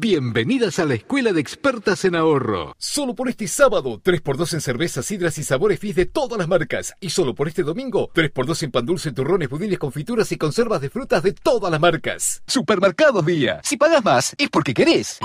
Bienvenidas a la Escuela de Expertas en Ahorro. Solo por este sábado, 3x2 en cervezas, sidras y sabores fis de todas las marcas. Y solo por este domingo, 3x2 en pan dulce, turrones, budines, confituras y conservas de frutas de todas las marcas. Supermercados Día. Si pagas más, es porque querés.